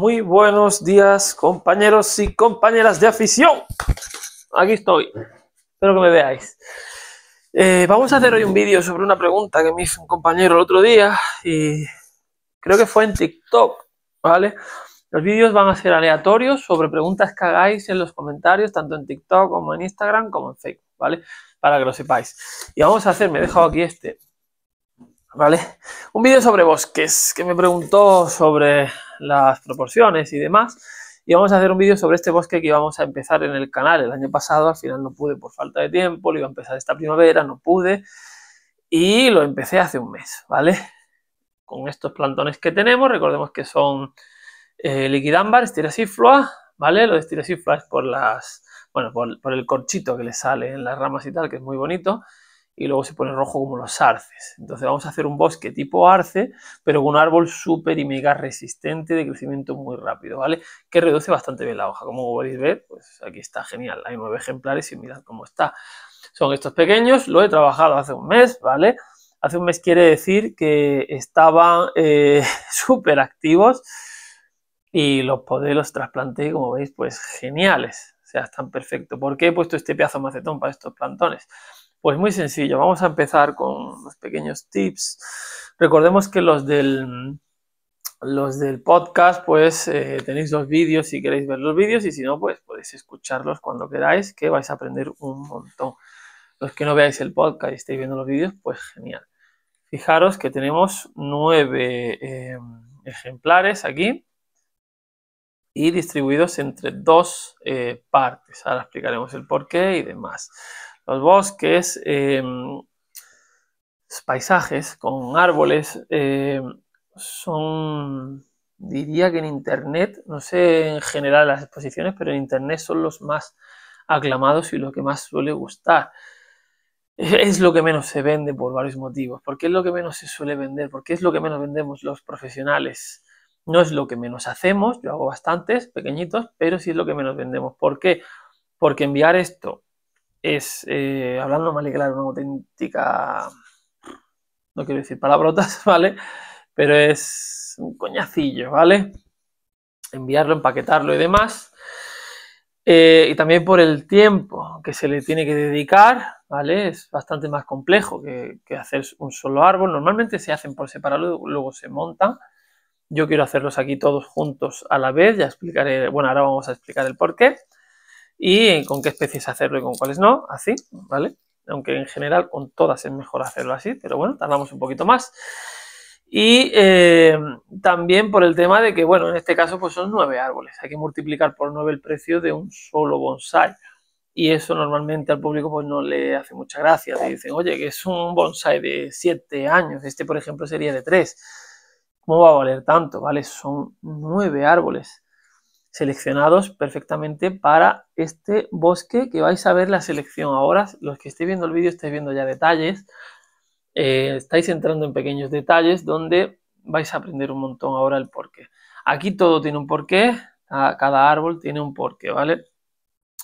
Muy buenos días, compañeros y compañeras de afición. Aquí estoy. Espero que me veáis. Eh, vamos a hacer hoy un vídeo sobre una pregunta que me hizo un compañero el otro día y creo que fue en TikTok, ¿vale? Los vídeos van a ser aleatorios sobre preguntas que hagáis en los comentarios, tanto en TikTok como en Instagram como en Facebook, ¿vale? Para que lo sepáis. Y vamos a hacer, me he dejado aquí este, ¿vale? Un vídeo sobre bosques que me preguntó sobre las proporciones y demás. Y vamos a hacer un vídeo sobre este bosque que íbamos a empezar en el canal el año pasado. Al final no pude por falta de tiempo, lo iba a empezar esta primavera, no pude. Y lo empecé hace un mes, ¿vale? Con estos plantones que tenemos, recordemos que son eh, liquidámbar, ¿vale? Lo de es por las... Bueno, por, por el corchito que le sale en las ramas y tal, que es muy bonito y luego se pone rojo como los arces. Entonces vamos a hacer un bosque tipo arce, pero con un árbol súper y mega resistente de crecimiento muy rápido, ¿vale? Que reduce bastante bien la hoja. Como podéis ver, pues aquí está genial. Hay nueve ejemplares y mirad cómo está. Son estos pequeños, lo he trabajado hace un mes, ¿vale? Hace un mes quiere decir que estaban eh, súper activos y los podé, los trasplanté, como veis, pues geniales. O sea, están perfectos. ¿Por qué he puesto este pedazo macetón para estos plantones? Pues muy sencillo, vamos a empezar con los pequeños tips. Recordemos que los del, los del podcast, pues eh, tenéis los vídeos si queréis ver los vídeos y si no, pues podéis escucharlos cuando queráis, que vais a aprender un montón. Los que no veáis el podcast y estéis viendo los vídeos, pues genial. Fijaros que tenemos nueve em, ejemplares aquí y distribuidos entre dos eh, partes. Ahora explicaremos el porqué y demás los bosques, em, paisajes con árboles, em, son, diría que en Internet, no sé en general las exposiciones, pero en Internet son los más aclamados y lo que más suele gustar. Es lo que menos se vende por varios motivos, porque es lo que menos se suele vender, porque es lo que menos vendemos los profesionales. No es lo que menos hacemos, yo hago bastantes, pequeñitos, pero sí es lo que menos vendemos. ¿Por qué? Porque enviar esto es, eh, hablando mal y claro, una auténtica, no quiero decir palabrotas, ¿vale? Pero es un coñacillo, ¿vale? Enviarlo, empaquetarlo y demás. Eh, y también por el tiempo que se le tiene que dedicar, ¿vale? Es bastante más complejo que, hacer un solo árbol. Normalmente se hacen por separado, luego se montan. Yo quiero hacerlos aquí todos juntos a la vez, ya explicaré, bueno, ahora vamos a explicar el porqué y con qué especies hacerlo y con cuáles no, así, ¿vale? Aunque en general con todas es mejor hacerlo así, pero bueno, tardamos un poquito más. Y eh, también por el tema de que, bueno, en este caso pues son nueve árboles, hay que multiplicar por nueve el precio de un solo bonsai. Y eso normalmente al público pues no le hace mucha gracia, Le dicen, oye, que es un bonsai de siete años, este por ejemplo sería de tres. ¿Cómo va a valer tanto? ¿Vale? Son nueve árboles seleccionados perfectamente para este bosque que vais a ver la selección ahora. Los que estéis viendo el vídeo estáis viendo ya detalles, eh, estáis entrando en pequeños detalles donde vais a aprender un montón ahora el porqué. Aquí todo tiene un porqué, cada árbol tiene un porqué, ¿vale?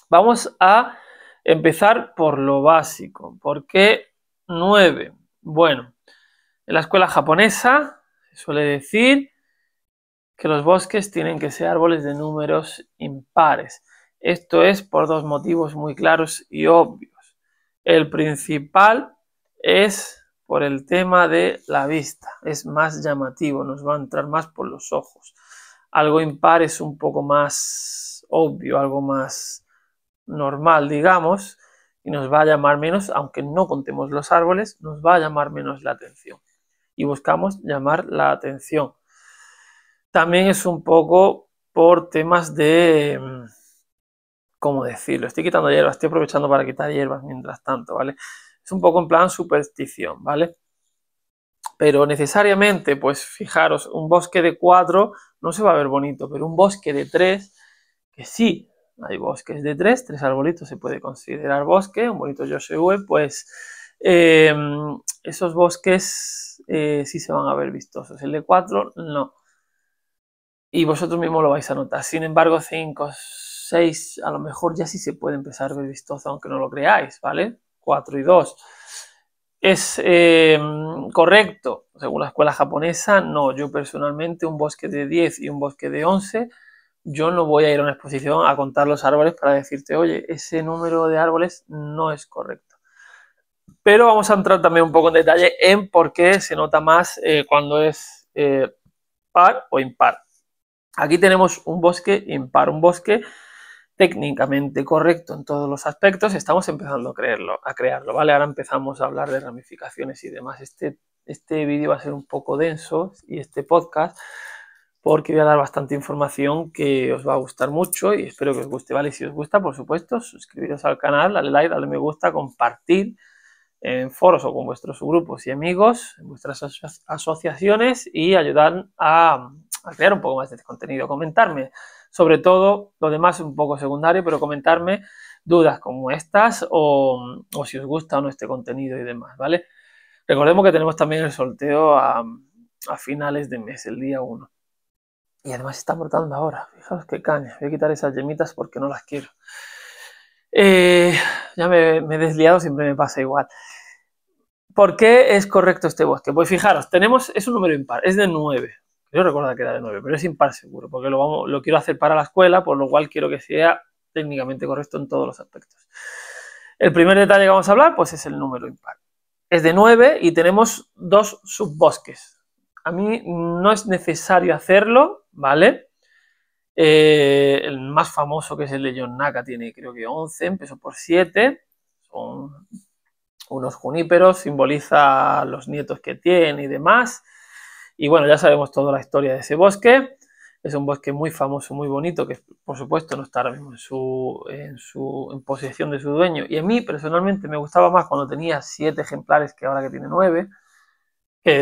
Vamos a empezar por lo básico. ¿Por qué 9? Bueno, en la escuela japonesa se suele decir que los bosques tienen que ser árboles de números impares. Esto es por dos motivos muy claros y obvios. El principal es por el tema de la vista, es más llamativo, nos va a entrar más por los ojos. Algo impar es un poco más obvio, algo más normal, digamos, y nos va a llamar menos, aunque no contemos los árboles, nos va a llamar menos la atención. Y buscamos llamar la atención también es un poco por temas de... Mm, ¿Cómo decirlo? Estoy quitando hierbas, estoy aprovechando para quitar hierbas mientras tanto, ¿vale? Es un poco en plan superstición, ¿vale? Pero necesariamente, pues fijaros, un bosque de cuatro no se va a ver bonito, pero un bosque de tres, que sí, hay bosques de tres, tres arbolitos se puede considerar bosque, un bonito Web, pues eh, esos bosques eh, sí se van a ver vistosos. El de cuatro, no y vosotros mismos lo vais a notar. Sin embargo, 5, 6, a lo mejor ya sí se puede empezar a ver vistoso, aunque no lo creáis, ¿vale? 4 y 2. ¿Es eh, correcto? Según la escuela japonesa, no. Yo personalmente, un bosque de 10 y un bosque de 11, yo no voy a ir a una exposición a contar los árboles para decirte, oye, ese número de árboles no es correcto. Pero vamos a entrar también un poco en detalle en por qué se nota más eh, cuando es eh, par o impar. Aquí tenemos un bosque impar, un bosque técnicamente correcto en todos los aspectos, estamos empezando a, creerlo, a crearlo, ¿vale? Ahora empezamos a hablar de ramificaciones y demás. Este, este vídeo va a ser un poco denso y este podcast porque voy a dar bastante información que os va a gustar mucho y espero que os guste, ¿vale? Si os gusta, por supuesto, suscribiros al canal, dale like, dale me gusta, compartir en foros o con vuestros grupos y amigos, en vuestras asociaciones y ayudar a, crear un poco más de contenido, comentarme, sobre todo lo demás un poco secundario, pero comentarme dudas como estas o, si os gusta o no este contenido y demás, ¿vale? Recordemos que tenemos también el sorteo a, finales de mes, el día 1. Y además está brotando ahora. Fijaos qué caña. Voy a quitar esas yemitas porque no las quiero. Eh, ya me, he desliado, siempre me pasa igual. ¿Por qué es correcto este bosque? Pues fijaros, tenemos, es un número impar, es de 9. Yo recuerdo que era de 9, pero es impar seguro, porque lo, quiero hacer para la escuela, por lo cual quiero que sea técnicamente correcto en todos los aspectos. El primer detalle que vamos a hablar, pues es el número impar. Es de 9 y tenemos dos subbosques. A mí no es necesario hacerlo, ¿vale? Eh, el más famoso que es el de John Naka tiene creo que 11, empezó por 7. Son unos juníperos, simboliza los nietos que tiene y demás. Y bueno, ya sabemos toda la historia de ese bosque. Es un bosque muy famoso, muy bonito, que por supuesto no está ahora mismo en su, posesión de su dueño. Y a mí personalmente me gustaba más cuando tenía siete ejemplares que ahora que tiene nueve.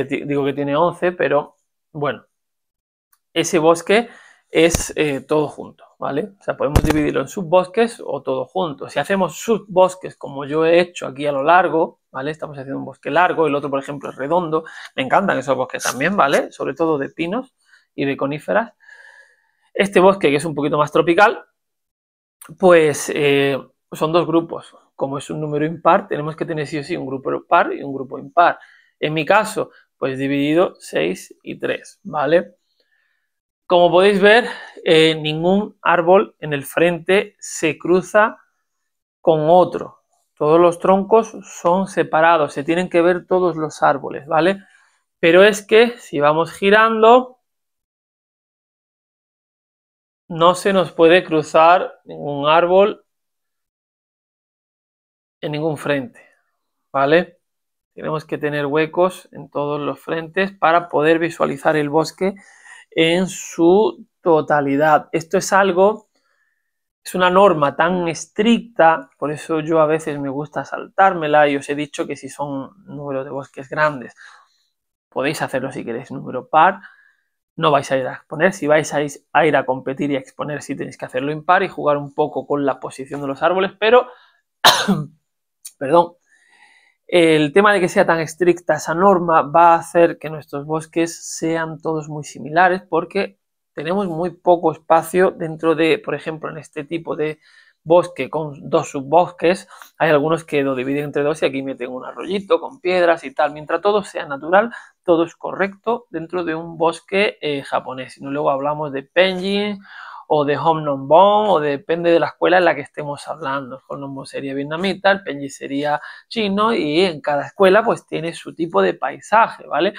digo que tiene once, pero bueno, ese bosque es eh, todo junto, ¿vale? O sea, podemos dividirlo en subbosques o todo junto. Si hacemos subbosques como yo he hecho aquí a lo largo, Estamos haciendo un bosque largo, el otro, por ejemplo, es redondo. Me encantan esos bosques también, ¿vale? Sobre todo de pinos y de coníferas. Este bosque, que es un poquito más tropical, pues eh, son dos grupos. Como es un número impar, tenemos que tener sí o sí un grupo par y un grupo impar. En mi caso, pues dividido 6 y 3, ¿vale? Como podéis ver, eh, ningún árbol en el frente se cruza con otro, todos los troncos son separados, se tienen que ver todos los árboles, ¿vale? Pero es que si vamos girando, no se nos puede cruzar ningún árbol en ningún frente, ¿vale? Tenemos que tener huecos en todos los frentes para poder visualizar el bosque en su totalidad. Esto es algo es una norma tan estricta, por eso yo a veces me gusta saltármela y os he dicho que si son números de bosques grandes, podéis hacerlo si queréis número par, no vais a ir a exponer, si vais a ir a competir y a exponer si sí tenéis que hacerlo impar y jugar un poco con la posición de los árboles, pero, perdón, el tema de que sea tan estricta esa norma va a hacer que nuestros bosques sean todos muy similares porque tenemos muy poco espacio dentro de, por ejemplo, en este tipo de bosque con dos subbosques, hay algunos que lo dividen entre dos y aquí me tengo un arroyito con piedras y tal, mientras todo sea natural, todo es correcto dentro de un bosque eh, japonés. Y luego hablamos de penji o de homnombo o depende de la escuela en la que estemos hablando. Homnombo sería vietnamita, el Penji sería chino, y en cada escuela pues tiene su tipo de paisaje, ¿vale?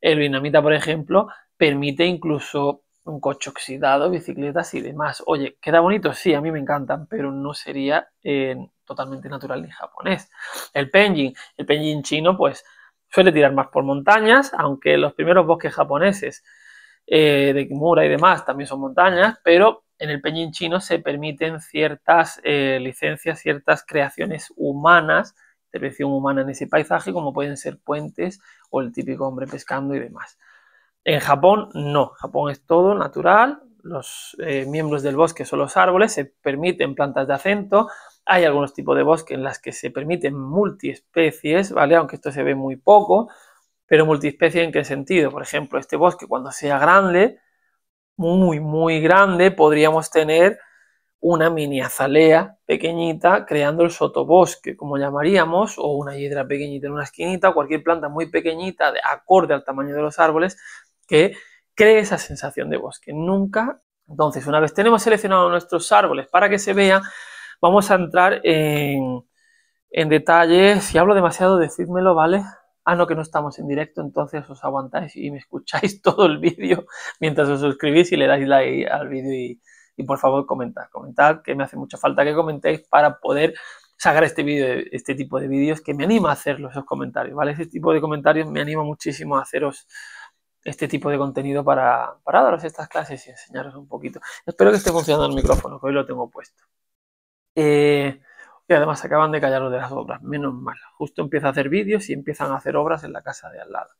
El vietnamita, por ejemplo, permite incluso un coche oxidado, bicicletas y demás. Oye, ¿queda bonito? Sí, a mí me encantan, pero no sería eh, totalmente natural ni japonés. El penjin, el penjin chino, pues suele tirar más por montañas, aunque los primeros bosques japoneses eh, de Kimura y demás también son montañas, pero en el penjin chino se permiten ciertas eh, licencias, ciertas creaciones humanas, intervención humana en ese paisaje, como pueden ser puentes o el típico hombre pescando y demás. En Japón no, Japón es todo natural, los eh, miembros del bosque son los árboles, se permiten plantas de acento, hay algunos tipos de bosque en las que se permiten multiespecies, ¿vale? Aunque esto se ve muy poco, pero multiespecies en qué sentido? Por ejemplo, este bosque cuando sea grande, muy, muy grande, podríamos tener una mini azalea pequeñita creando el sotobosque, como llamaríamos, o una hiedra pequeñita en una esquinita, cualquier planta muy pequeñita, de acorde al tamaño de los árboles, que cree esa sensación de bosque. Nunca. Entonces, una vez tenemos seleccionados nuestros árboles para que se vea, vamos a entrar en, en detalle. Si hablo demasiado, decídmelo, ¿vale? Ah, no, que no estamos en directo, entonces os aguantáis y me escucháis todo el vídeo mientras os suscribís y le dais like al vídeo y, por favor comentad, comentad, que me hace mucha falta que comentéis para poder sacar este vídeo, este tipo de vídeos que me anima a hacerlos, esos comentarios, ¿vale? Ese tipo de comentarios me anima muchísimo a haceros este tipo de contenido para, daros estas clases y enseñaros un poquito. Espero que esté funcionando el micrófono, que hoy lo tengo puesto. Eh, y además acaban de callaros de las obras, menos mal. Justo empieza a hacer vídeos y empiezan a hacer obras en la casa de al lado.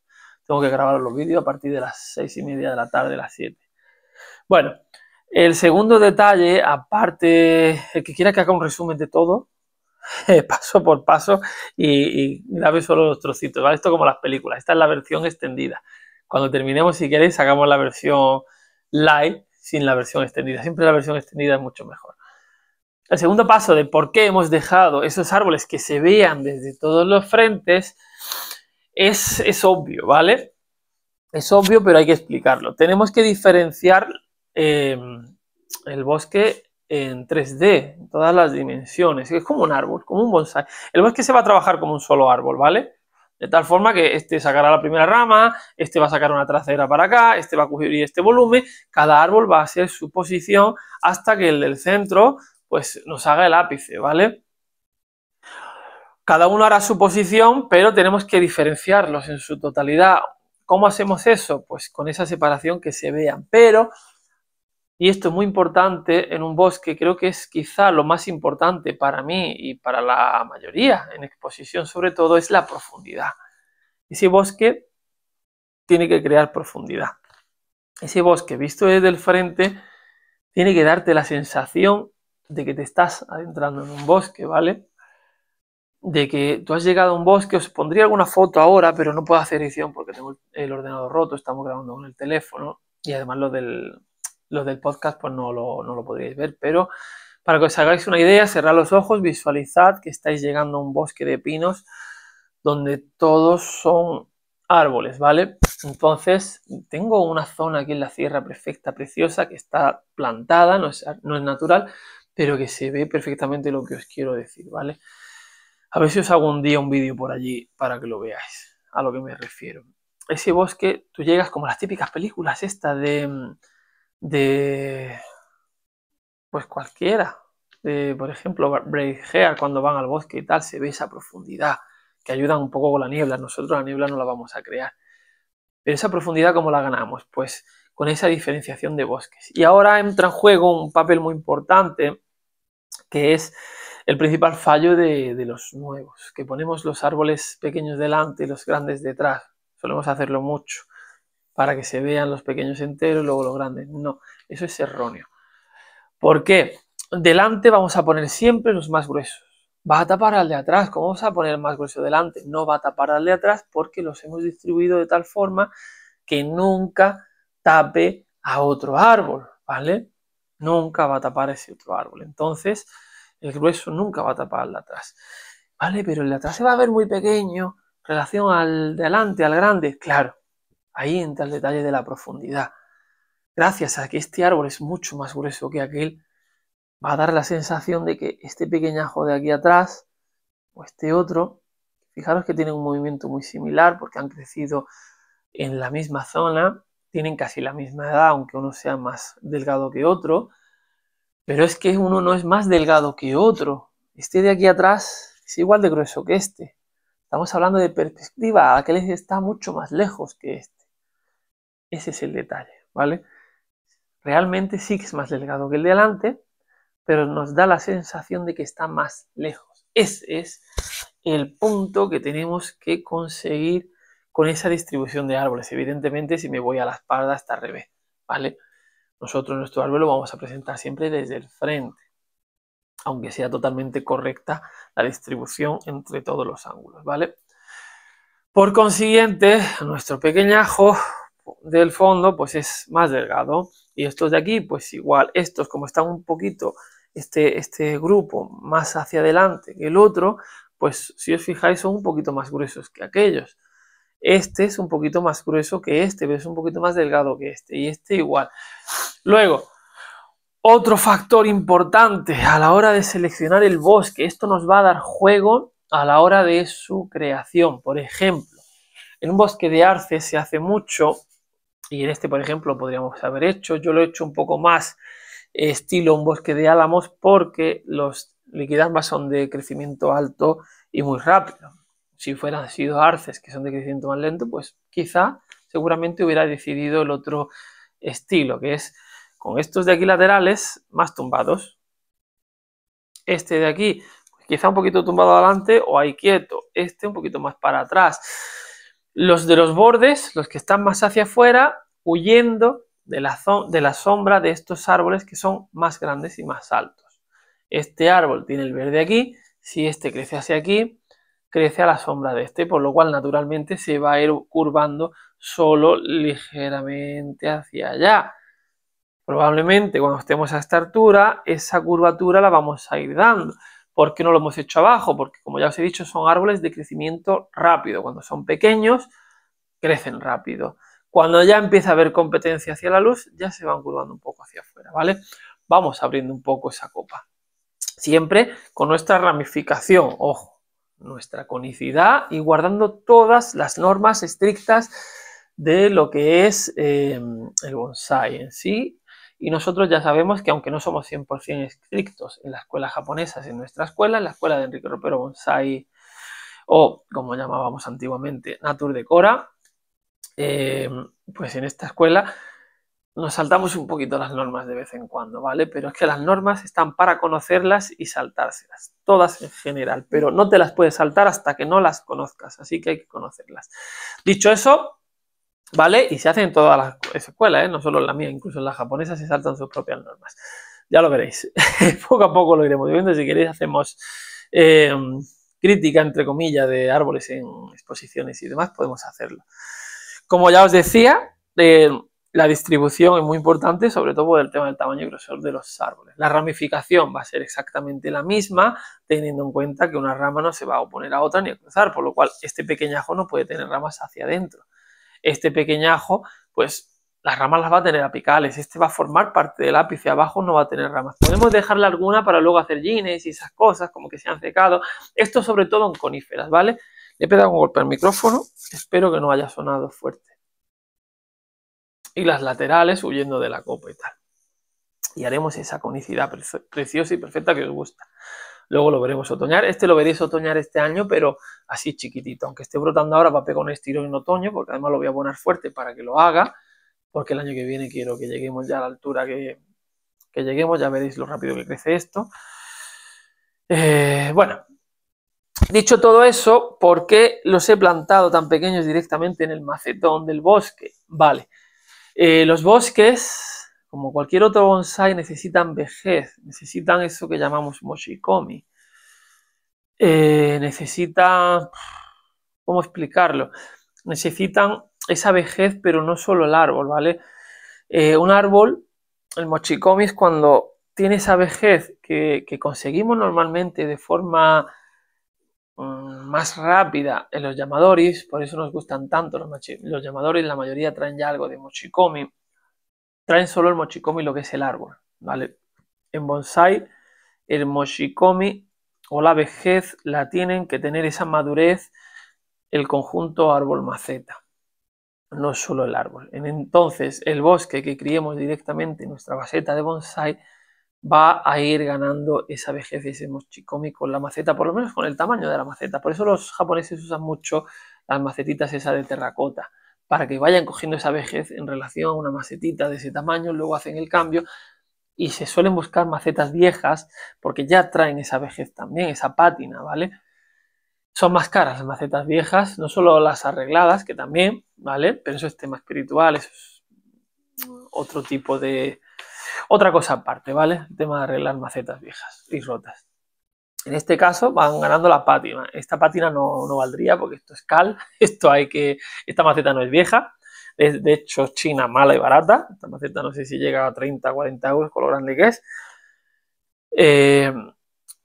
Tengo que grabar los vídeos a partir de las seis y media de la tarde, las siete. Bueno, el segundo detalle, aparte, el que quiera que haga un resumen de todo, eh, paso por paso y, y grabe solo los trocitos, ¿vale? Esto como las películas, esta es la versión extendida. Cuando terminemos, si queréis, sacamos la versión live sin la versión extendida. Siempre la versión extendida es mucho mejor. El segundo paso de por qué hemos dejado esos árboles que se vean desde todos los frentes es, obvio, ¿vale? Es obvio, pero hay que explicarlo. Tenemos que diferenciar em, el bosque en 3D, en todas las dimensiones. Es como un árbol, como un bonsai. El bosque se va a trabajar como un solo árbol, ¿vale? De tal forma que este sacará la primera rama, este va a sacar una trasera para acá, este va a cubrir este volumen. Cada árbol va a ser su posición hasta que el del centro pues nos haga el ápice, ¿vale? Cada uno hará su posición, pero tenemos que diferenciarlos en su totalidad. ¿Cómo hacemos eso? Pues con esa separación que se vean, pero y esto es muy importante en un bosque, creo que es quizá lo más importante para mí y para la mayoría en exposición, sobre todo, es la profundidad. Ese bosque tiene que crear profundidad. Ese bosque, visto desde el frente, tiene que darte la sensación de que te estás adentrando en un bosque, ¿vale? De que tú has llegado a un bosque, os pondría alguna foto ahora, pero no puedo hacer edición porque tengo el ordenador roto, estamos grabando con el teléfono y además lo del los del podcast pues no lo, no podríais ver, pero para que os hagáis una idea, cerrad los ojos, visualizad que estáis llegando a un bosque de pinos donde todos son árboles, ¿vale? Entonces, tengo una zona aquí en la sierra perfecta, preciosa, que está plantada, no es, no es natural, pero que se ve perfectamente lo que os quiero decir, ¿vale? A ver si os hago un día un vídeo por allí para que lo veáis, a lo que me refiero. Ese bosque, tú llegas como las típicas películas estas de mm, de pues cualquiera. De, por ejemplo, Braveheart cuando van al bosque y tal, se ve esa profundidad que ayuda un poco con la niebla. Nosotros la niebla no la vamos a crear. Pero esa profundidad, ¿cómo la ganamos? Pues con esa diferenciación de bosques. Y ahora entra en juego un papel muy importante, que es el principal fallo de, de los nuevos, que ponemos los árboles pequeños delante y los grandes detrás. Solemos hacerlo mucho para que se vean los pequeños enteros, y luego los grandes. No, eso es erróneo. ¿Por qué? Delante vamos a poner siempre los más gruesos. Va a tapar al de atrás. ¿Cómo vamos a poner el más grueso delante? No va a tapar al de atrás porque los hemos distribuido de tal forma que nunca tape a otro árbol, ¿vale? Nunca va a tapar ese otro árbol. Entonces, el grueso nunca va a tapar al de atrás. ¿Vale? Pero el de atrás se va a ver muy pequeño en relación al delante, al grande. Claro, Ahí entra el detalle de la profundidad. Gracias a que este árbol es mucho más grueso que aquel, va a dar la sensación de que este pequeñajo de aquí atrás o este otro, fijaros que tienen un movimiento muy similar porque han crecido en la misma zona, tienen casi la misma edad, aunque uno sea más delgado que otro, pero es que uno no es más delgado que otro. Este de aquí atrás es igual de grueso que este. Estamos hablando de perspectiva, aquel está mucho más lejos que este. Ese es el detalle, ¿vale? Realmente sí que es más delgado que el de delante, pero nos da la sensación de que está más lejos. Ese es el punto que tenemos que conseguir con esa distribución de árboles. Evidentemente, si me voy a la espalda, está al revés, ¿vale? Nosotros nuestro árbol lo vamos a presentar siempre desde el frente, aunque sea totalmente correcta la distribución entre todos los ángulos, ¿vale? Por consiguiente, nuestro pequeñajo del fondo pues es más delgado y estos de aquí pues igual estos como están un poquito este, este grupo más hacia adelante que el otro pues si os fijáis son un poquito más gruesos que aquellos este es un poquito más grueso que este pero es un poquito más delgado que este y este igual luego otro factor importante a la hora de seleccionar el bosque esto nos va a dar juego a la hora de su creación por ejemplo en un bosque de arce se hace mucho y en este, por ejemplo, podríamos haber hecho, yo lo he hecho un poco más eh, estilo un bosque de álamos porque los liquidambas son de crecimiento alto y muy rápido. Si fueran sido arces que son de crecimiento más lento, pues quizá seguramente hubiera decidido el otro estilo, que es con estos de aquí laterales más tumbados. Este de aquí, quizá un poquito tumbado adelante o ahí quieto. Este un poquito más para atrás los de los bordes, los que están más hacia afuera, huyendo de la, sombra de estos árboles que son más grandes y más altos. Este árbol tiene el verde aquí, si este crece hacia aquí, crece a la sombra de este, por lo cual naturalmente se va a ir curvando solo ligeramente hacia allá. Probablemente cuando estemos a esta altura, esa curvatura la vamos a ir dando. ¿Por qué no lo hemos hecho abajo? Porque como ya os he dicho, son árboles de crecimiento rápido. Cuando son pequeños, crecen rápido. Cuando ya empieza a haber competencia hacia la luz, ya se van curvando un poco hacia afuera, ¿vale? Vamos abriendo un poco esa copa. Siempre con nuestra ramificación, ojo, nuestra conicidad y guardando todas las normas estrictas de lo que es eh, el bonsai en sí y nosotros ya sabemos que aunque no somos 100% estrictos en las escuelas japonesas, en nuestra escuela, en la escuela de Enrique Ropero Bonsai, o como llamábamos antiguamente, Natur Decora, eh, pues en esta escuela nos saltamos un poquito las normas de vez en cuando, ¿vale? Pero es que las normas están para conocerlas y saltárselas, todas en general, pero no te las puedes saltar hasta que no las conozcas, así que hay que conocerlas. Dicho eso, ¿Vale? Y se hacen en todas las escuelas, ¿eh? no solo en la mía, incluso en la japonesa se saltan sus propias normas. Ya lo veréis. poco a poco lo iremos viendo. Si queréis, hacemos eh, crítica, entre comillas, de árboles en exposiciones y demás, podemos hacerlo. Como ya os decía, eh, la distribución es muy importante, sobre todo por el tema del tamaño y grosor de los árboles. La ramificación va a ser exactamente la misma, teniendo en cuenta que una rama no se va a oponer a otra ni a cruzar, por lo cual este pequeñajo no puede tener ramas hacia adentro este pequeñajo, pues las ramas las va a tener apicales, este va a formar parte del ápice, abajo no va a tener ramas. Podemos dejarle alguna para luego hacer jeans y esas cosas, como que se han secado. Esto sobre todo en coníferas, ¿vale? Le he pegado un golpe al micrófono, espero que no haya sonado fuerte. Y las laterales huyendo de la copa y tal. Y haremos esa conicidad preciosa y perfecta que os gusta. Luego lo veremos otoñar. Este lo veréis otoñar este año, pero así chiquitito. Aunque esté brotando ahora, va a pegar un estirón en otoño, porque además lo voy a poner fuerte para que lo haga, porque el año que viene quiero que lleguemos ya a la altura que, que lleguemos. Ya veréis lo rápido que crece esto. Eh, bueno, dicho todo eso, ¿por qué los he plantado tan pequeños directamente en el macetón del bosque? Vale, eh, los bosques como cualquier otro bonsai, necesitan vejez, necesitan eso que llamamos mochikomi. Eh, necesitan, ¿cómo explicarlo? Necesitan esa vejez, pero no solo el árbol, ¿vale? Eh, un árbol, el mochikomi es cuando tiene esa vejez que, conseguimos normalmente de forma mm, más rápida en los llamadores, por eso nos gustan tanto los, llamadores, la mayoría traen ya algo de mochikomi traen solo el mochikomi, lo que es el árbol. ¿vale? En bonsai, el mochikomi o la vejez la tienen que tener esa madurez el conjunto árbol-maceta, no solo el árbol. Entonces, el bosque que criemos directamente en nuestra maceta de bonsai va a ir ganando esa vejez, ese mochikomi con la maceta, por lo menos con el tamaño de la maceta. Por eso los japoneses usan mucho las macetitas esas de terracota, para que vayan cogiendo esa vejez en relación a una macetita de ese tamaño, luego hacen el cambio y se suelen buscar macetas viejas porque ya traen esa vejez también, esa pátina, ¿vale? Son más caras las macetas viejas, no solo las arregladas, que también, ¿vale? Pero eso es tema espiritual, eso es otro tipo de... Otra cosa aparte, ¿vale? El tema de arreglar macetas viejas y rotas. En este caso van ganando la pátina. Esta pátina no, valdría porque esto es cal, esto hay que, esta maceta no es vieja, de hecho china, mala y barata. Esta maceta no sé si llega a 30, o 40 euros con lo grande que es. Eh,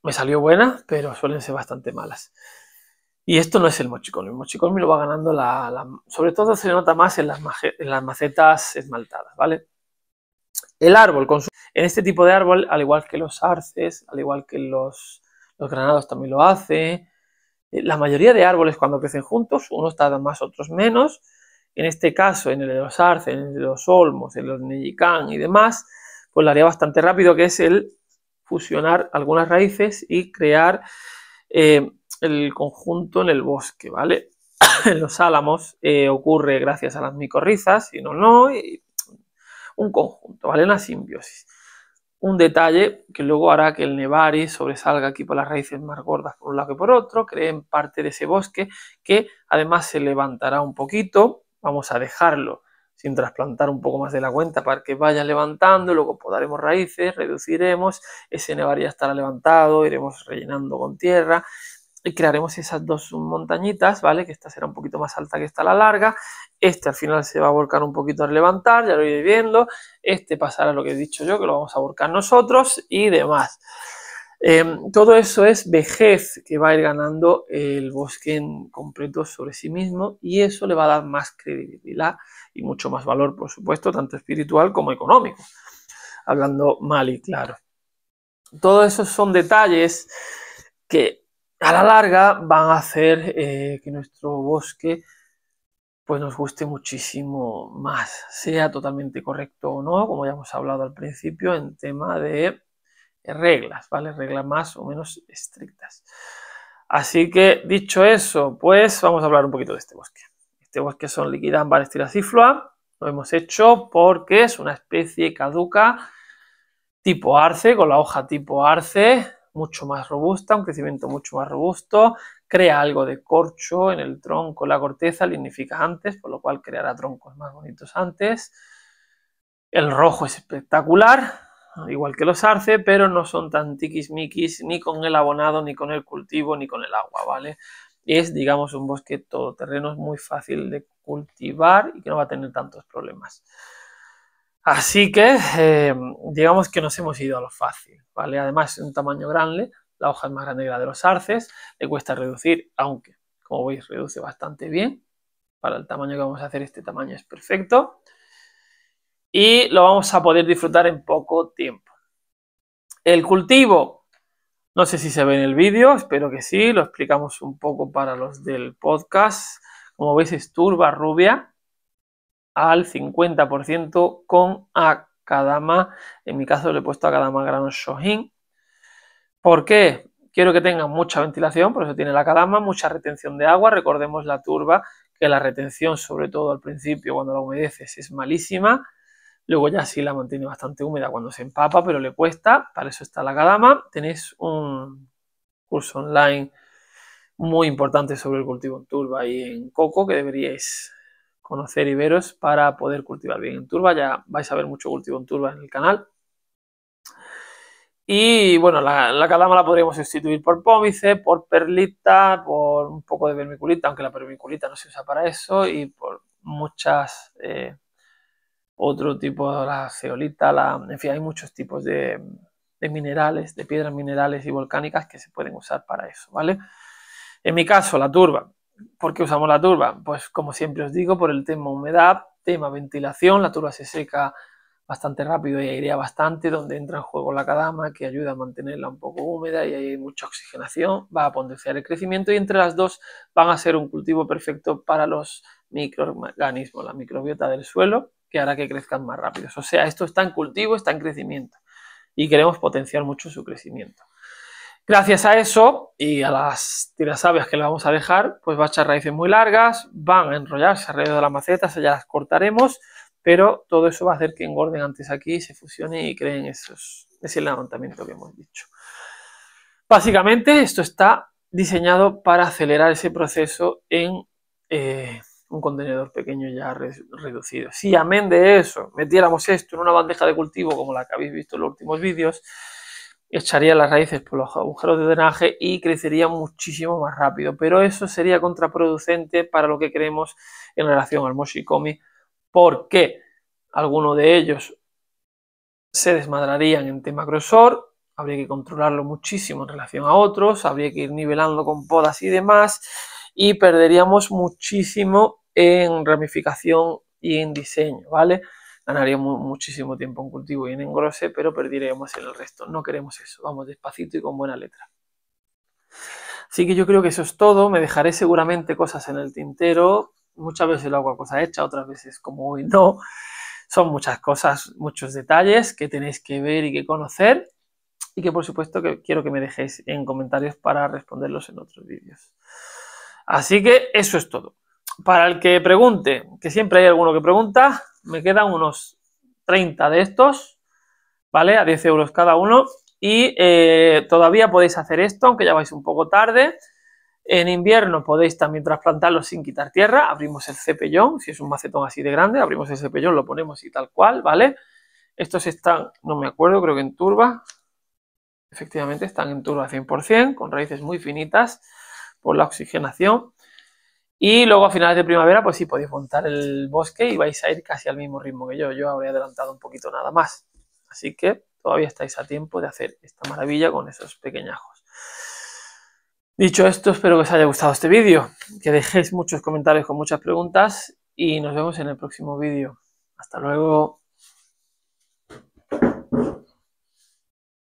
me salió buena, pero suelen ser bastante malas. Y esto no es el mochicón, el mochicón me lo va ganando la, sobre todo se nota más en las, macetas esmaltadas, ¿vale? El árbol, con en este tipo de árbol, al igual que los arces, al igual que los los granados también lo hacen. Eh, la mayoría de árboles cuando crecen juntos, unos tardan más, otros menos. En este caso, en el de los arces, en el de los olmos, en los neyicán y demás, pues lo haría bastante rápido, que es el fusionar algunas raíces y crear eh, el conjunto en el bosque, ¿vale? en los álamos eh, ocurre gracias a las micorrizas, si no, no, un conjunto, ¿vale? Una simbiosis un detalle que luego hará que el nevari sobresalga aquí por las raíces más gordas por un lado que por otro, creen parte de ese bosque que además se levantará un poquito, vamos a dejarlo sin trasplantar un poco más de la cuenta para que vaya levantando, luego podaremos raíces, reduciremos, ese nevari ya estará levantado, iremos rellenando con tierra y crearemos esas dos montañitas, ¿vale? Que esta será un poquito más alta que esta la larga. Este al final se va a volcar un poquito al levantar, ya lo iré viendo. Este pasará lo que he dicho yo, que lo vamos a volcar nosotros y demás. Em, todo eso es vejez que va a ir ganando el bosque en completo sobre sí mismo y eso le va a dar más credibilidad y mucho más valor, por supuesto, tanto espiritual como económico. Hablando mal y claro. Todo eso son detalles que a la larga van a hacer eh, que nuestro bosque pues nos guste muchísimo más, sea totalmente correcto o no, como ya hemos hablado al principio en tema de reglas, ¿vale? Reglas más o menos estrictas. Así que dicho eso, pues vamos a hablar un poquito de este bosque. Este bosque son Liquidambar styraciflua. lo hemos hecho porque es una especie caduca tipo arce, con la hoja tipo arce, mucho más robusta, un crecimiento mucho más robusto, crea algo de corcho en el tronco, la corteza lignifica antes, por lo cual creará troncos más bonitos antes. El rojo es espectacular, igual que los arce, pero no son tan tiquismiquis ni con el abonado, ni con el cultivo, ni con el agua, ¿vale? Es, digamos, un bosque todoterreno, es muy fácil de cultivar y que no va a tener tantos problemas. Así que eh, digamos que nos hemos ido a lo fácil, ¿vale? Además es un tamaño grande, la hoja es más grande que la de los arces, le cuesta reducir, aunque como veis reduce bastante bien. Para el tamaño que vamos a hacer este tamaño es perfecto. Y lo vamos a poder disfrutar en poco tiempo. El cultivo, no sé si se ve en el vídeo, espero que sí, lo explicamos un poco para los del podcast. Como veis es turba rubia, al 50% con acadama. En mi caso le he puesto Akadama Gran Shohin. ¿Por qué? Quiero que tenga mucha ventilación, por eso tiene la Akadama, mucha retención de agua. Recordemos la turba, que la retención, sobre todo al principio, cuando la humedeces, es malísima. Luego ya sí la mantiene bastante húmeda cuando se empapa, pero le cuesta. Para eso está la Akadama. Tenéis un curso online muy importante sobre el cultivo en turba y en coco que deberíais conocer iberos para poder cultivar bien en turba. Ya vais a ver mucho cultivo en turba en el canal. Y bueno, la, la calama la podríamos sustituir por pómice, por perlita, por un poco de vermiculita, aunque la vermiculita no se usa para eso, y por muchas eh, otro tipo, la ceolita, la, en fin, hay muchos tipos de, de, minerales, de piedras minerales y volcánicas que se pueden usar para eso, ¿vale? En mi caso, la turba, ¿Por qué usamos la turba? Pues como siempre os digo, por el tema humedad, tema ventilación, la turba se seca bastante rápido y airea bastante, donde entra en juego la cadama que ayuda a mantenerla un poco húmeda y hay mucha oxigenación, va a potenciar el crecimiento y entre las dos van a ser un cultivo perfecto para los microorganismos, la microbiota del suelo, que hará que crezcan más rápido. O sea, esto está en cultivo, está en crecimiento y queremos potenciar mucho su crecimiento. Gracias a eso y a las tiras sabias que le vamos a dejar, pues va a echar raíces muy largas, van a enrollarse alrededor de la maceta, ya las cortaremos, pero todo eso va a hacer que engorden antes aquí, se fusionen y creen esos, el levantamiento que hemos dicho. Básicamente esto está diseñado para acelerar ese proceso en eh, un contenedor pequeño ya reducido. Si amén de eso metiéramos esto en una bandeja de cultivo como la que habéis visto en los últimos vídeos, echaría las raíces por los agujeros de drenaje y crecería muchísimo más rápido. Pero eso sería contraproducente para lo que queremos en relación al Moshikomi, porque algunos de ellos se desmadrarían en tema grosor, habría que controlarlo muchísimo en relación a otros, habría que ir nivelando con podas y demás, y perderíamos muchísimo en ramificación y en diseño, ¿vale? ganaríamos muchísimo tiempo en cultivo y en engrose, pero perdiremos en el resto. No queremos eso, vamos despacito y con buena letra. Así que yo creo que eso es todo, me dejaré seguramente cosas en el tintero, muchas veces lo hago a cosa hecha, otras veces como hoy no. Son muchas cosas, muchos detalles que tenéis que ver y que conocer y que por supuesto que quiero que me dejéis en comentarios para responderlos en otros vídeos. Así que eso es todo. Para el que pregunte, que siempre hay alguno que pregunta, me quedan unos 30 de estos, ¿vale? A 10 euros cada uno. Y eh, todavía podéis hacer esto, aunque ya vais un poco tarde. En invierno podéis también trasplantarlo sin quitar tierra. Abrimos el cepellón, si es un macetón así de grande, abrimos el cepellón, lo ponemos y tal cual, ¿vale? Estos están, no me acuerdo, creo que en turba. Efectivamente están en turba 100%, con raíces muy finitas por la oxigenación. Y luego a finales de primavera, pues sí, podéis montar el bosque y vais a ir casi al mismo ritmo que yo. Yo habré adelantado un poquito nada más. Así que todavía estáis a tiempo de hacer esta maravilla con esos pequeñajos. Dicho esto, espero que os haya gustado este vídeo, que dejéis muchos comentarios con muchas preguntas y nos vemos en el próximo vídeo. Hasta luego.